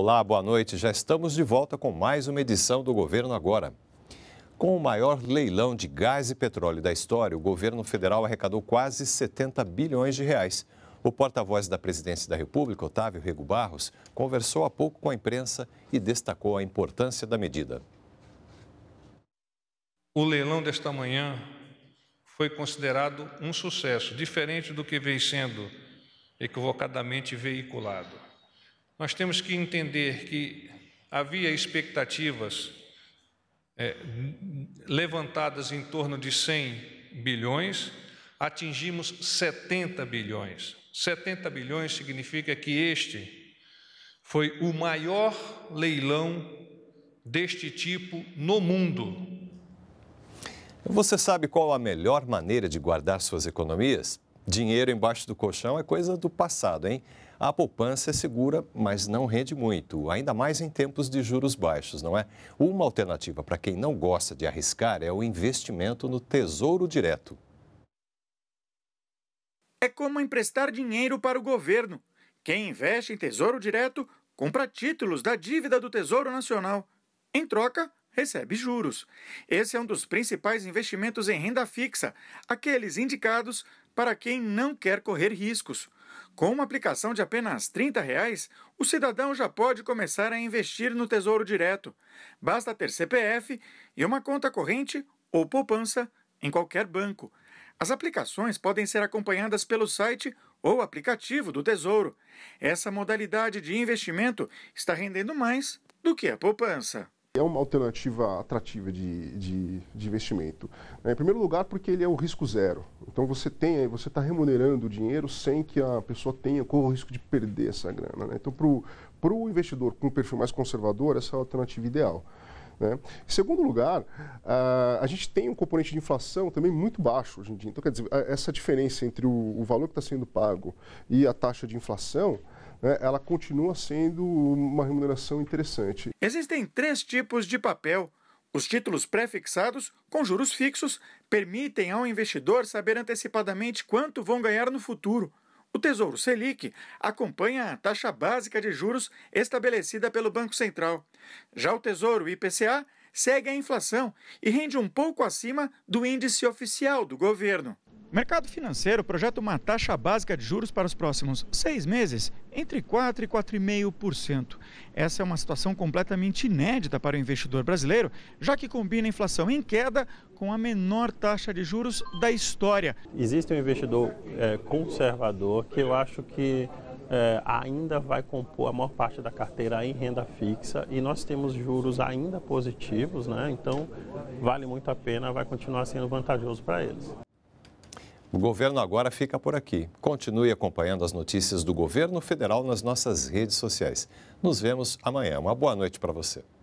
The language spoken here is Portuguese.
Olá, boa noite. Já estamos de volta com mais uma edição do Governo Agora. Com o maior leilão de gás e petróleo da história, o governo federal arrecadou quase 70 bilhões de reais. O porta-voz da Presidência da República, Otávio Rego Barros, conversou há pouco com a imprensa e destacou a importância da medida. O leilão desta manhã foi considerado um sucesso, diferente do que vem sendo equivocadamente veiculado nós temos que entender que havia expectativas é, levantadas em torno de 100 bilhões, atingimos 70 bilhões. 70 bilhões significa que este foi o maior leilão deste tipo no mundo. Você sabe qual a melhor maneira de guardar suas economias? Dinheiro embaixo do colchão é coisa do passado, hein? A poupança é segura, mas não rende muito, ainda mais em tempos de juros baixos, não é? Uma alternativa para quem não gosta de arriscar é o investimento no Tesouro Direto. É como emprestar dinheiro para o governo. Quem investe em Tesouro Direto compra títulos da dívida do Tesouro Nacional. Em troca, recebe juros. Esse é um dos principais investimentos em renda fixa, aqueles indicados para quem não quer correr riscos. Com uma aplicação de apenas R$ 30, reais, o cidadão já pode começar a investir no Tesouro Direto. Basta ter CPF e uma conta corrente ou poupança em qualquer banco. As aplicações podem ser acompanhadas pelo site ou aplicativo do Tesouro. Essa modalidade de investimento está rendendo mais do que a poupança é uma alternativa atrativa de, de, de investimento. Né? Em primeiro lugar, porque ele é o risco zero. Então você tem, você está remunerando o dinheiro sem que a pessoa tenha, corra o risco de perder essa grana. Né? Então, para o investidor com um perfil mais conservador, essa é a alternativa ideal. Né? Em segundo lugar, a, a gente tem um componente de inflação também muito baixo hoje em dia. Então, quer dizer, essa diferença entre o, o valor que está sendo pago e a taxa de inflação, né, ela continua sendo uma remuneração interessante. Existem três tipos de papel os títulos prefixados, com juros fixos, permitem ao investidor saber antecipadamente quanto vão ganhar no futuro. O Tesouro Selic acompanha a taxa básica de juros estabelecida pelo Banco Central. Já o Tesouro IPCA segue a inflação e rende um pouco acima do índice oficial do governo. Mercado financeiro projeta uma taxa básica de juros para os próximos seis meses entre 4% e 4,5%. Essa é uma situação completamente inédita para o investidor brasileiro, já que combina a inflação em queda com a menor taxa de juros da história. Existe um investidor é, conservador que eu acho que é, ainda vai compor a maior parte da carteira em renda fixa e nós temos juros ainda positivos, né? então vale muito a pena, vai continuar sendo vantajoso para eles. O governo agora fica por aqui. Continue acompanhando as notícias do governo federal nas nossas redes sociais. Nos vemos amanhã. Uma boa noite para você.